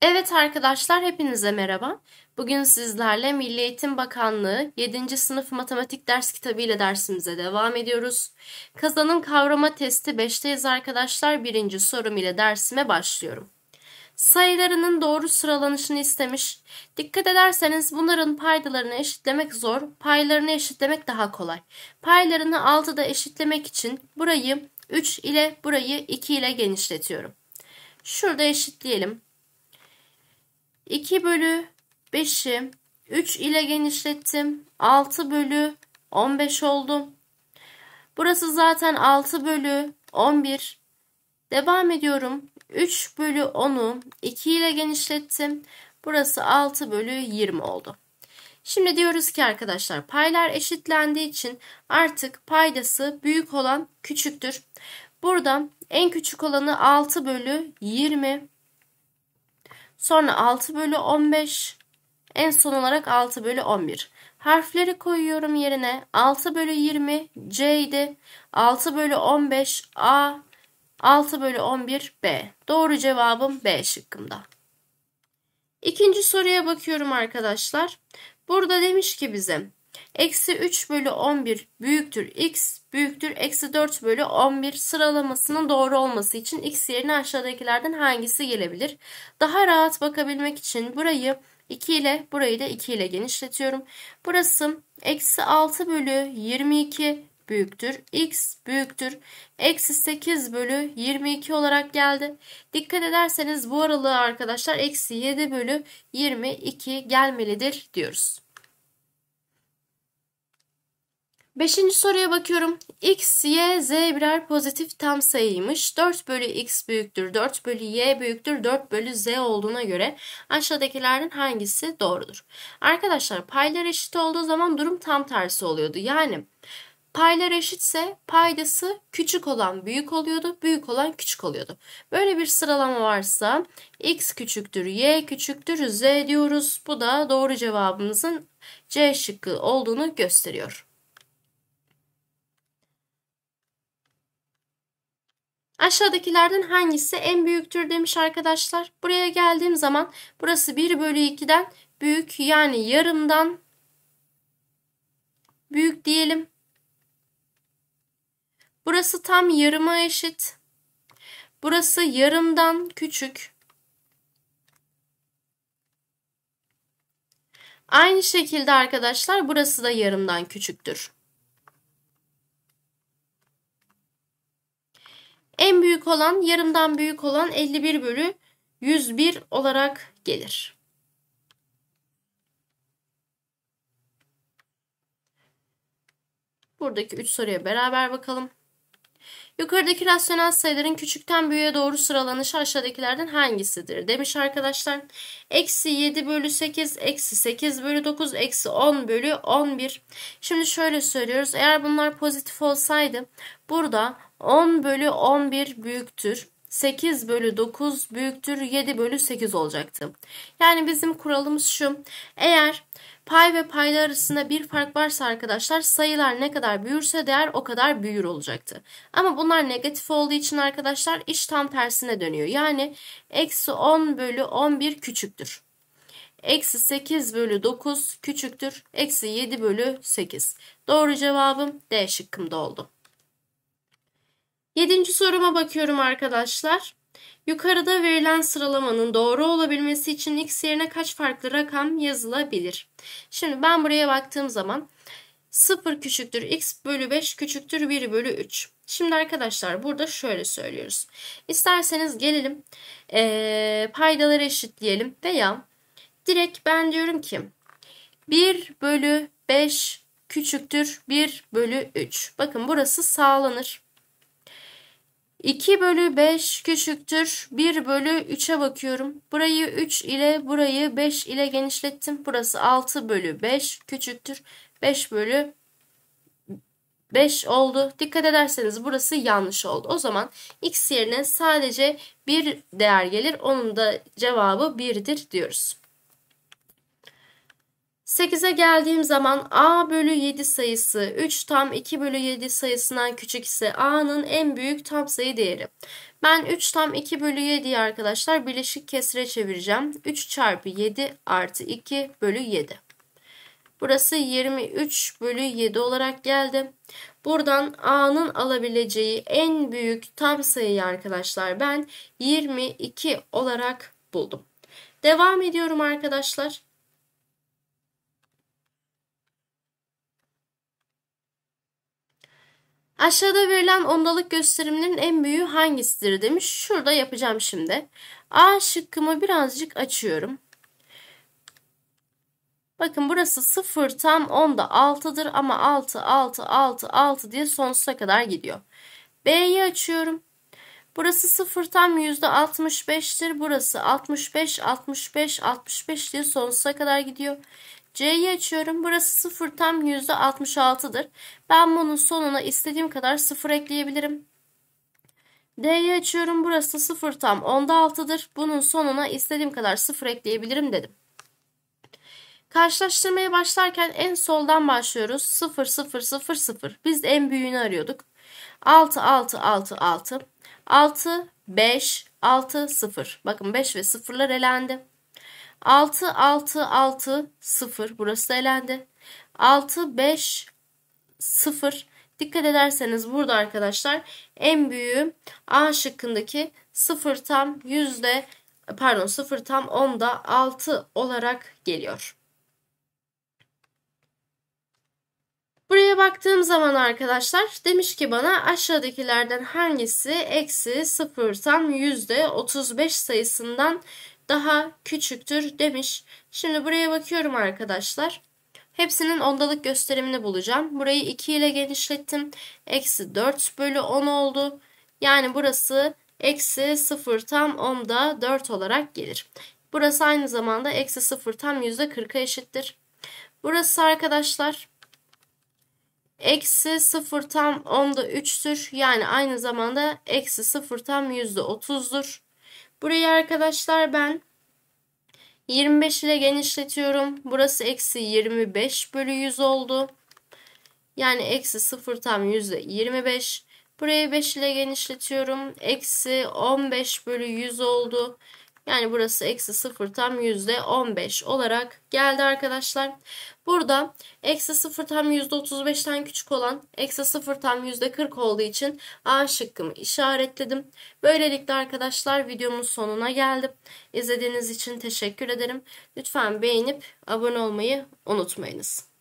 Evet arkadaşlar hepinize merhaba. Bugün sizlerle Milli Eğitim Bakanlığı 7. sınıf matematik ders kitabı ile dersimize devam ediyoruz. Kazanın kavrama testi 5'teyiz arkadaşlar. Birinci sorum ile dersime başlıyorum sayılarının doğru sıralanışını istemiş. Dikkat ederseniz bunların paydalarını eşitlemek zor, paylarını eşitlemek daha kolay. Paylarını 6'da eşitlemek için burayı 3 ile burayı 2 ile genişletiyorum. Şurada eşitleyelim. 2 bölü 5'i 3 ile genişlettim. 6 bölü 15 oldu. Burası zaten 6 bölü 11. Devam ediyorum. 3 bölü 10'u 2 ile genişlettim. Burası 6 bölü 20 oldu. Şimdi diyoruz ki arkadaşlar paylar eşitlendiği için artık paydası büyük olan küçüktür. Burada en küçük olanı 6 bölü 20. Sonra 6 bölü 15. En son olarak 6 bölü 11. Harfleri koyuyorum yerine. 6 bölü 20 C 6 bölü 15 A. 6 bölü 11 B. Doğru cevabım B şıkkımda. İkinci soruya bakıyorum arkadaşlar. Burada demiş ki bize eksi 3 bölü 11 büyüktür x büyüktür eksi 4 bölü 11 sıralamasının doğru olması için x yerine aşağıdakilerden hangisi gelebilir? Daha rahat bakabilmek için burayı 2 ile burayı da 2 ile genişletiyorum. Burası eksi 6 bölü 22 büyüktür. X büyüktür. Eksi 8 bölü 22 olarak geldi. Dikkat ederseniz bu aralığı arkadaşlar eksi 7 bölü 22 gelmelidir diyoruz. Beşinci soruya bakıyorum. X, Y, Z birer pozitif tam sayıymış. 4 bölü X büyüktür, 4 bölü Y büyüktür, 4 bölü Z olduğuna göre aşağıdakilerden hangisi doğrudur? Arkadaşlar paylar eşit olduğu zaman durum tam tersi oluyordu. Yani Paylar eşitse paydası küçük olan büyük oluyordu, büyük olan küçük oluyordu. Böyle bir sıralama varsa x küçüktür, y küçüktür, z diyoruz. Bu da doğru cevabımızın C şıkkı olduğunu gösteriyor. Aşağıdakilerden hangisi en büyüktür demiş arkadaşlar. Buraya geldiğim zaman burası 1 bölü 2'den büyük yani yarımdan büyük diyelim. Burası tam yarıma eşit. Burası yarımdan küçük. Aynı şekilde arkadaşlar burası da yarımdan küçüktür. En büyük olan yarımdan büyük olan 51 bölü 101 olarak gelir. Buradaki 3 soruya beraber bakalım. Yukarıdaki rasyonel sayıların küçükten büyüğe doğru sıralanışı aşağıdakilerden hangisidir? Demiş arkadaşlar. Eksi 7 bölü 8, eksi 8 bölü 9, eksi 10 bölü 11. Şimdi şöyle söylüyoruz. Eğer bunlar pozitif olsaydı burada 10 bölü 11 büyüktür. 8 bölü 9 büyüktür 7 bölü 8 olacaktı. Yani bizim kuralımız şu. Eğer pay ve payda arasında bir fark varsa arkadaşlar sayılar ne kadar büyürse değer o kadar büyür olacaktı. Ama bunlar negatif olduğu için arkadaşlar iş tam tersine dönüyor. Yani eksi 10 bölü 11 küçüktür. Eksi 8 bölü 9 küçüktür. Eksi 7 bölü 8. Doğru cevabım D şıkkımda oldu. Yedinci soruma bakıyorum arkadaşlar. Yukarıda verilen sıralamanın doğru olabilmesi için x yerine kaç farklı rakam yazılabilir? Şimdi ben buraya baktığım zaman 0 küçüktür x bölü 5 küçüktür 1 bölü 3. Şimdi arkadaşlar burada şöyle söylüyoruz. İsterseniz gelelim ee, paydaları eşitleyelim veya direkt ben diyorum ki 1 bölü 5 küçüktür 1 bölü 3. Bakın burası sağlanır. 2 bölü 5 küçüktür. 1 bölü 3'e bakıyorum. Burayı 3 ile burayı 5 ile genişlettim. Burası 6 bölü 5 küçüktür. 5 bölü 5 oldu. Dikkat ederseniz burası yanlış oldu. O zaman x yerine sadece bir değer gelir. Onun da cevabı 1'dir diyoruz. 8'e geldiğim zaman a bölü 7 sayısı 3 tam 2 bölü 7 sayısından küçük ise a'nın en büyük tam sayı değeri. Ben 3 tam 2 bölü 7'yi arkadaşlar bileşik kesire çevireceğim. 3 çarpı 7 artı 2 bölü 7. Burası 23 bölü 7 olarak geldi. Buradan A'nın alabileceği en büyük tam sayıyı arkadaşlar ben 22 olarak buldum. Devam ediyorum arkadaşlar. Aşağıda verilen ondalık gösteriminin en büyüğü hangisidir demiş. Şurada yapacağım şimdi. A şıkkımı birazcık açıyorum. Bakın burası 0 tam 10'da 6'dır ama 6 6 6 6 diye sonsuza kadar gidiyor. B'yi açıyorum. Burası 0 tam %65'tir. Burası 65 65 65 diye sonsuza kadar gidiyor. C'yi açıyorum. Burası 0 tam %66'dır. Ben bunun sonuna istediğim kadar 0 ekleyebilirim. D'yi açıyorum. Burası 0 tam 16'dır. Bunun sonuna istediğim kadar 0 ekleyebilirim dedim. Karşılaştırmaya başlarken en soldan başlıyoruz. 0 0 0 0. Biz en büyüğünü arıyorduk. 6 6 6 6 6 5 6 0. Bakın 5 ve 0'lar elendi. 6, 6, 6, 0. Burası da elendi. 6, 5, 0. Dikkat ederseniz burada arkadaşlar en büyüğü A şıkkındaki 0 tam yüzde pardon 0 tam 10'da 6 olarak geliyor. Buraya baktığım zaman arkadaşlar demiş ki bana aşağıdakilerden hangisi eksi sıfır tam yüzde 35 sayısından daha küçüktür demiş. Şimdi buraya bakıyorum arkadaşlar. Hepsinin ondalık gösterimini bulacağım. Burayı 2 ile genişlettim. Eksi 4 bölü 10 oldu. Yani burası eksi 0 tam 10'da 4 olarak gelir. Burası aynı zamanda eksi 0 tam %40'a eşittir. Burası arkadaşlar Eksi 0 tam 10'da 3'tür. Yani aynı zamanda eksi 0 tam %30'dur. Burayı arkadaşlar ben 25 ile genişletiyorum. Burası eksi 25 bölü 100 oldu. Yani eksi 0 tam %25. Burayı 5 ile genişletiyorum. Eksi 15 bölü 100 oldu. Yani burası eksi 0 tam %15 olarak geldi arkadaşlar. Burada eksi 0 tam %35'ten küçük olan eksi 0 tam %40 olduğu için A şıkkımı işaretledim. Böylelikle arkadaşlar videomun sonuna geldim. İzlediğiniz için teşekkür ederim. Lütfen beğenip abone olmayı unutmayınız.